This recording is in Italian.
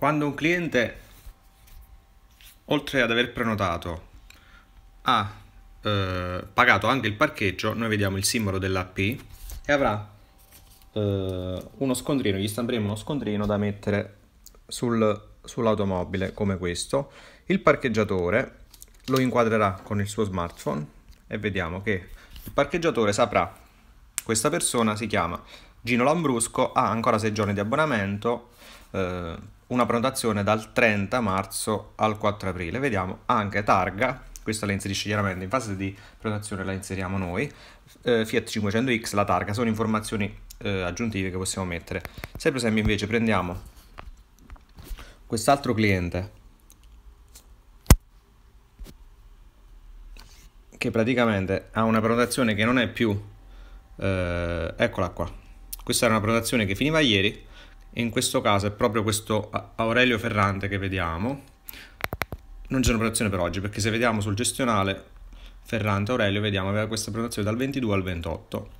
Quando un cliente, oltre ad aver prenotato, ha eh, pagato anche il parcheggio, noi vediamo il simbolo dell'AP e avrà eh, uno scontrino, gli stamperemo uno scontrino da mettere sul, sull'automobile come questo. Il parcheggiatore lo inquadrerà con il suo smartphone e vediamo che il parcheggiatore saprà questa persona si chiama Gino Lambrusco, ha ancora 6 giorni di abbonamento, eh, una prenotazione dal 30 marzo al 4 aprile. Vediamo anche targa, questa la inserisce chiaramente, in fase di prenotazione la inseriamo noi, eh, Fiat 500X, la targa, sono informazioni eh, aggiuntive che possiamo mettere. Se per esempio invece prendiamo quest'altro cliente, che praticamente ha una prenotazione che non è più, eh, eccola qua, questa era una prenotazione che finiva ieri, e in questo caso è proprio questo Aurelio Ferrante che vediamo. Non c'è una un'operazione per oggi perché se vediamo sul gestionale Ferrante Aurelio vediamo aveva questa prenotazione dal 22 al 28.